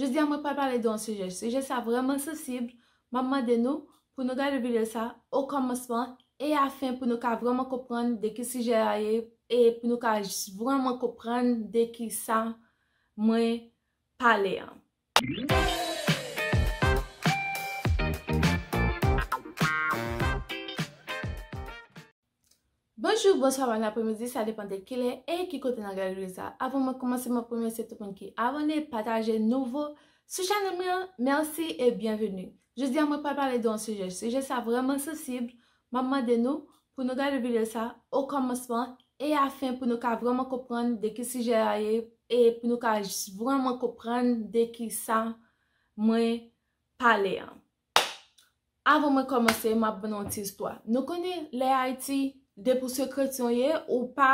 Je se di a mwen pa pale do an suje. Suje sa vreman sensibli. Maman denou pou nou ka revile sa ou kama svan. E a fin pou nou ka vreman kopran de ki suje a ye. E pou nou ka vreman kopran de ki sa mwen pale. Bonjou, bonsoy wana pou mwen di sa depan de kilen e ki konten nan garevile sa. Avon mwen komanse mwen pou mwen setopan ki abone, pataje nouvo. Sou chanel mwen, mersi e byenveni. Je zi an mwen pa pale do an sujej. Sujej sa vreman sosibli, maman den nou pou nou garevile sa o koman sepan e afin pou nou ka vreman kopran deki sujej aye e pou nou ka vreman kopran deki sa mwen pale an. Avon mwen komanse mwen bononti istwa. Nou konen le Haiti. de pou se kretyon ye ou pa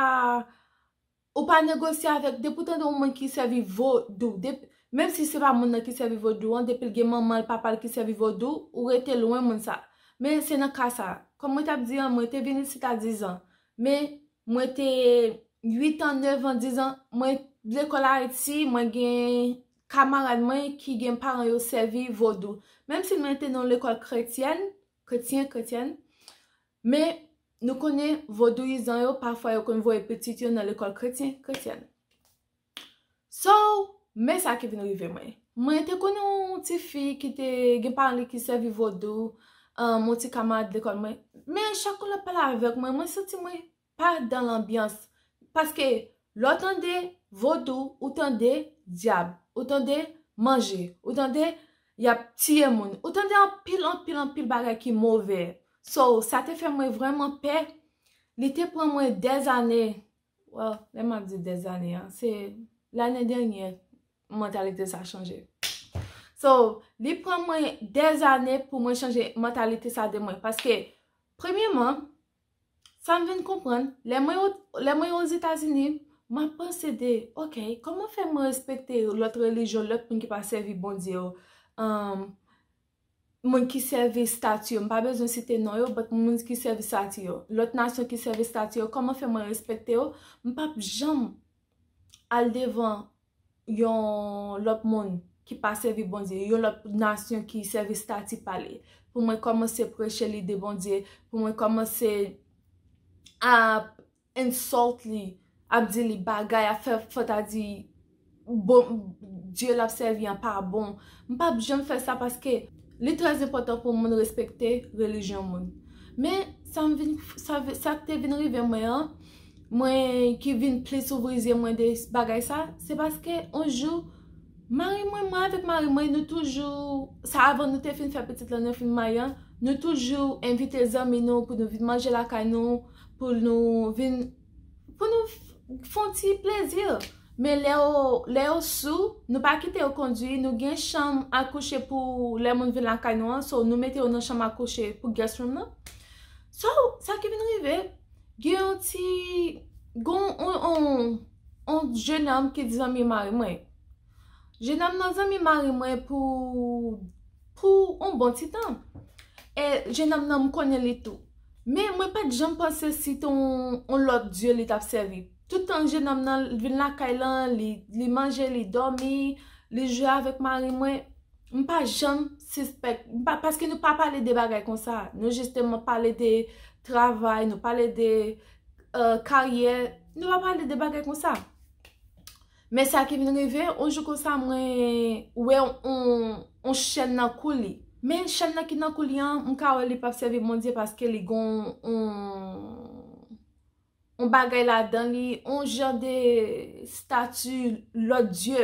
ou pa negosi avèk de pou ten nou mwen ki servi vodou mèm si se pa moun nan ki servi vodou an depil gen maman l papal ki servi vodou ou ete lwen moun sa mèm se nan ka sa kon mwen te ap diyan mwen te veni sita 10 an mwen te 8 an 9 an 10 an mwen dekola eti mwen gen kamaran mwen ki gen paran yo servi vodou mèm se mwen ten nou l ekol kretyen kretyen kretyen mèm Nou konen vodou yi zan yo, parfwa yo konen voye petit yo nan l'ekol kretien, kretien. Sou, mè sa ke vin ou yive mwen. Mwen te konen moun ti fi ki te gen parli ki sevi vodou, moun um, ti kamad l'ekol mwen. Mwen chakou la pala avek mwen, mwen soti mwen par dan l'ambyans. Paske, lòtande vodou, utande diab, utande manje, utande yap tiye moun, utande an pil an pil an pil bagay ki mouveye. So, sa te fè mwen vreman pe, li te pwè mwen dez anè, well, lè mwen di dez anè, se l'anè denye, mentalite sa chanje. So, li pwè mwen dez anè pou mwen chanje mentalite sa de mwen, paske, premièman, sa mwen ven kompren, lè mwen ouz Etasini, mwen pense de, ok, koman fè mwen respekte lòt religyon, lòt pwèn ki pa sevi bondi yo? Euh, hmm... Mwen ki serve stati yo. Mpa bezon si tenoy yo, bat mwen ki serve stati yo. Lot nasyon ki serve stati yo, kama fe mwen respekte yo, mpa jom al devan yon lop moun ki pa serve bondye. Yon lop nasyon ki serve stati pale. Pou mwen komanse preche li debondye, pou mwen komanse a insult li, a bdi li bagay, a fe fota di ou bon, diyo la serve yon pa bon. Mpa jom fe sa paske... Li trez impotant pou moun respekte relijyon moun. Men, sa te vin rive mwen, mwen ki vin ples ouvrizi mwen de bagay sa, se baske anjou, mwen anvek mwen mwen nou toujou, sa avan nou te fin fapetit lounen fin mwen mwen, nou toujou invite zanm ino pou nou vin manje lakay nou, pou nou vin, pou nou fon ti plezir. Men le ou sou, nou pa kite ou kondwi, nou gen chanm akouche pou lè moun vin lankay nou an, so nou mette ou nan chanm akouche pou guest room nan. So, sa ki vin rive, gen an ti, gen an jen am ki di zami marimwe. Jen am nan zami marimwe pou, pou an bon ti tan. E jen am nan m konye li tou. Men mwen pat jen panse si ton lop diyo li tap servi. Tout anje nam nan vin la kay lan, li manje, li domi, li jwe avèk mari mwen. Mpa jan, suspek, paske nou pa pale de bagay kon sa. Nou justement pale de travay, nou pale de euh, karyè, nou pa pale de bagay kon sa. Mè sa ki vin revè, oujou kon sa mwen, ouè, on chen nan kou li. Mè chen nan ki nan kou li an, mka wè li pafsevi mwondye paske li gon, on... Un bagay la dan li, un jen de statu lot diyo.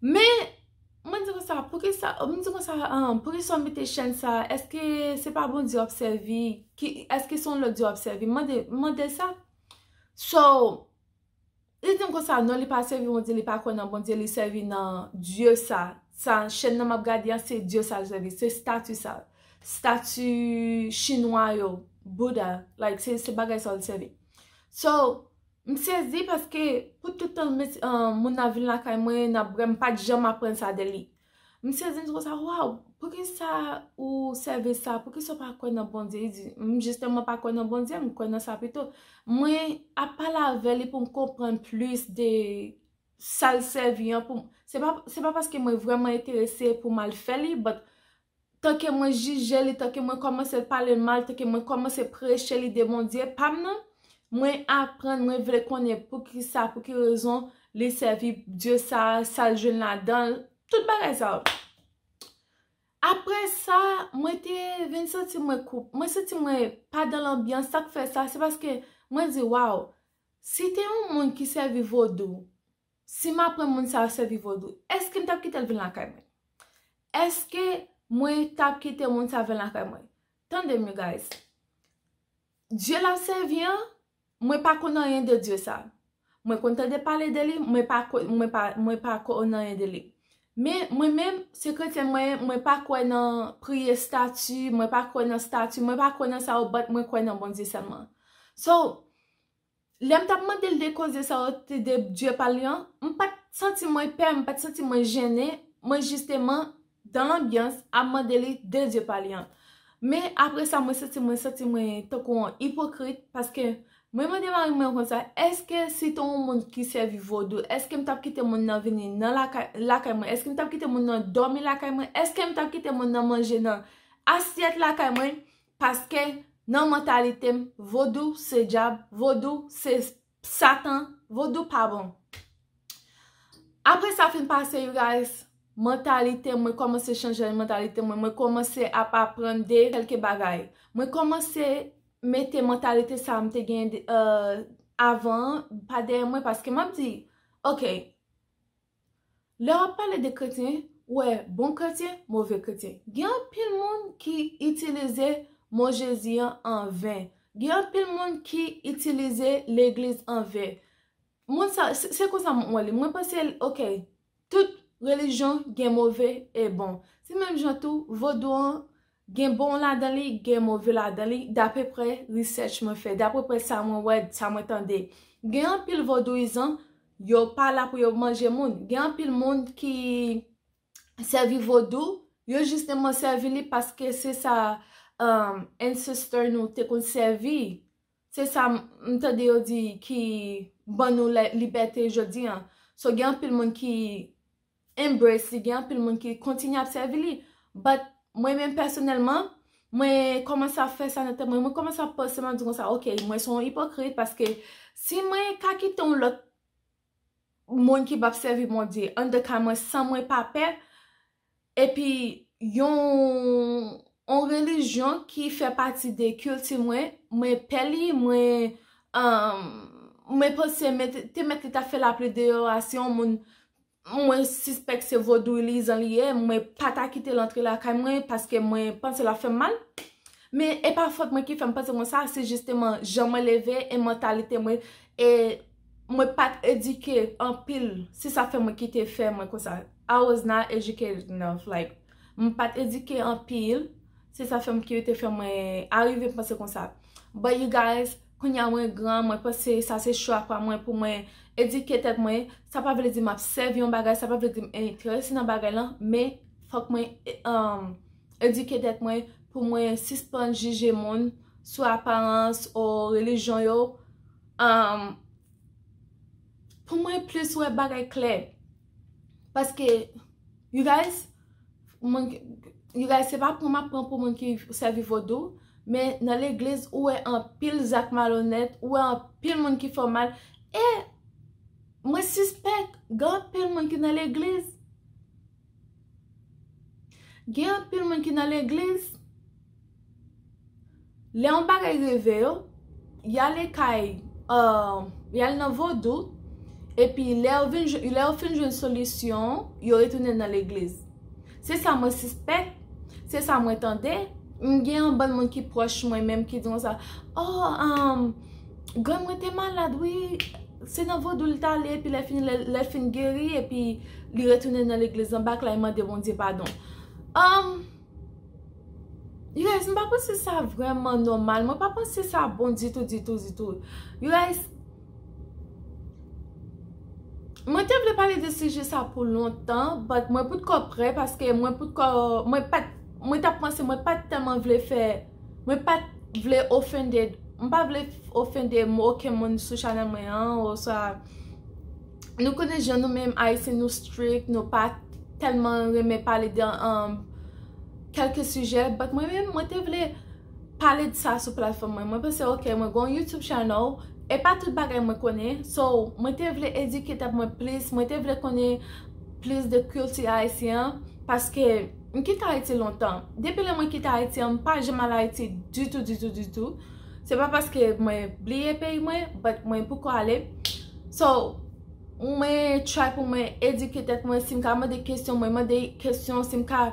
Me, mwen di kon sa, pouke sa, mwen di kon sa, an, pouke sa mwete chen sa, eske se pa bon diyo observi, eske son lot diyo observi, mwen de, mwen de sa. So, liten kon sa, non li pa servi, mwen bon di li pa konan, mwen bon diyo li servi nan diyo sa. San, chen nan map gadi an, se diyo sa javi, se statu sa, statu chinois yo. Buda, like se bagay sa l seve. So, mse zi paske, pou tout an mis, um, moun avil la kay mwen, mwen pa di jam apren sa de li. Mse zi, mwen tro sa, waw, pouke sa ou seve sa, pouke sa pa konon bonzi, mwen justement pa konon bonzi, mwen konon sa peto. Mwen apal aveli pou m kompren plus de sa l seve yon pou, se pa paske mwen vreman etere se pou mal fe li, but tanke mwen jije li, tanke mwen komanse pale mal, tanke mwen komanse preche li de moun diye, pam nan, mwen apren, mwen vrekone pou ki sa, pou ki rezon, li servi diyo sa, sa jen la dan, tout ba rezon. Apre sa, mwen te ven soti mwen koup, mwen soti mwen pa dal ambyan, sak fe sa, se baske mwen zi, waw, si te moun moun ki servi vodou, si mwen apren moun sa servi vodou, eske mwen ta ki tel vin la kay mwen? Eske Mwen tap kite mwen sa ven la kwa mwen. Tande mwen guys. Diyo la se vyen, mwen pa konan yon de diyo sa. Mwen konten de pale de li, mwen pa konan yon de li. Men, mwen men, se kwen se mwen, mwen pa konan priye statu, mwen pa konan statu, mwen pa konan sa ou bat, mwen konan bon diyo sa mwen. So, lem tap mwen de li de konan sa ou de diyo pale yon, mwen pat santi mwen pèm, mwen pat santi mwen jene, mwen justement, Dan ambyans a modeli de de palian Me apre sa mwen soti mwen soti mwen tokou an hipokrit Paske mwen mwen deman mwen kon sa Eske si ton moun ki servi vodou Eske mwen tap kite moun nan vini nan lakayman Eske mwen tap kite moun nan domi lakayman Eske mwen tap kite moun nan manje nan asyet lakayman Paske nan mentalitem vodou se jab Vodou se satan Vodou pa bon Apre sa fin pase you guys Mentalite, mwen komanse chanje mentalite mwen. Mwen komanse ap apren de kelke bagay. Mwen komanse mette mentalite sa mwen te gen euh, avan. Pa de mwen, paske mwen di. Ok. Le ap pale de kreti. Ouè, bon kreti, mouve kreti. Gyan pil moun ki itilize moun jeziyan an ven. Gyan pil moun ki itilize l'eglise an ven. Mwen sa, se kon sa moun wali. Mwen pase, ok. Tout. Relijyon gen mouve e bon. Si menj an tou, vodou an, gen bon la dan li, gen mouve la dan li, dape pre, research me fe. Dapre pre sa mwen wèd, sa mwen tende. Gen an pil vodou izan, yo pa la pou yo manje moun. Gen an pil moun ki servi vodou, yo juste man servi li paske se sa ancestor nou te kon servi. Se sa, mte de yo di, ki ban nou libetè jodi an. So gen an pil moun ki imbre si gen pil moun ki kontine abserve li. But mwen men personelman, mwen koman sa fè sanatè, mwen koman sa pose mwen dwen sa, oke, mwen son hipokrit, paske si mwen kakiton lot moun ki bapserve moun di, an dekame san mwen pape, epi yon an relijon ki fè pati de kulti mwen, mwen peli, mwen mwen pose, mwen te mette ta fè la ple de orasyon moun Mwen suspek se vodou li zan liye, mwen pat akite lantri la kay mwen, paske mwen panse la fem mal. Me, e pa fote mwen ki fem panse kon sa, se jisteman jan mwen leve, e mentalite mwen, e mwen pat edike an pil, se sa fem mwen ki te fem mwen kon sa. I was not educated enough, like, mwen pat edike an pil, se sa fem ki te fem mwen, arive panse kon sa. But you guys, kwenya mwen gran, mwen pas se sa se chwa kwa mwen pou mwen ediketet mwen sa pa vle di map sev yon bagay, sa pa vle di mwen etre sinan bagay lan me fok euh, mwen ediketet mwen pou mwen sispan jige moun sou aparense ou relijyon yo pou mwen ples wè bagay kle paske yu vez yu vez se pa pou mwen apan pou mwen ki sev yon bagay men nan l'eglize ou e an pil zak malonet ou e an pil moun ki fò mal e, mwen suspek gen an pil moun ki nan l'eglize gen an pil moun ki nan l'eglize le an bagay revè yo ya le kay ya l'navò dout epi le ou finj yon solisyon yo etounen nan l'eglize se sa mwen suspek se sa mwen tende Mwen gen an ban mwen ki proche mwen, mwen mwen ki diyon sa, oh, um, gwen mwen te malad, wè, se nan vò doul ta lè, pi lè fin gèri, e pi, li retounen nan lè glezan, bak la, e mwen de bon di, pardon. Oh, um, you guys, mwen pa pon se sa vreman normal, mwen pa pon se sa bon di tout, di tout, di tout. You guys, mwen te vle pale de seje sa pou lontan, but mwen pou te kopre, paske mwen pou te kopre, Mwen ta pwense mwen pa temman vle fè, mwen pa vle ofende, mwen pa vle ofende mwen okè mwen sou chanèm mwen an, ou sa... Nou konè jè nou mèm Aïsè nou strik, nou pa temman remè pale dè an... Um, ...kelke sujè, but mwen mèm mwen te vle pale dè sa sou plafon mwen. Mwen pwense okè mwen gwen YouTube chanèm, e pa tout bagè mwen konè, so mwen te vle edikèt ap mwen plis, mwen te vle konè plis de külsi Aïsè an, paske... Mwen ki ta eti lontan. Depi le mwen ki ta eti, mwen pa jema la eti du tout, du tout, du tout. Se pa paske mwen bli epi mwen, but mwen pou ko ale. So, mwen chay pou mwen edike tet mwen sim ka mwen de kesyon mwen, mwen de kesyon sim ka,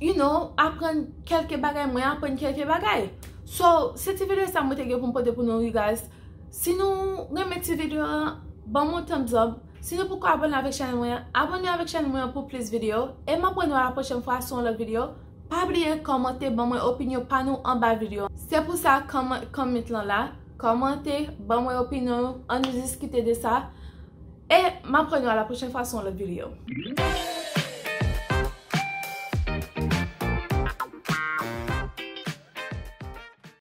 you know, apren kelke bagay mwen apren kelke bagay. So, se ti vide sa mwen tege pou mwen pode pou nou you guys. Si nou reme ti vide an, ban mwen thumbs up. Si nou poukou abon nou avèk chanl mwen, abon nou avèk chanl mwen pou plis videyo. E m apon nou avèk pochèm fwa son lò videyo. Pabriye, komante, ban mwen opinyo, panou an ba videyo. Se pou sa, komante, ban mwen opinyo, an nou diskite de sa. E m apon nou avèk pochèm fwa son lò videyo.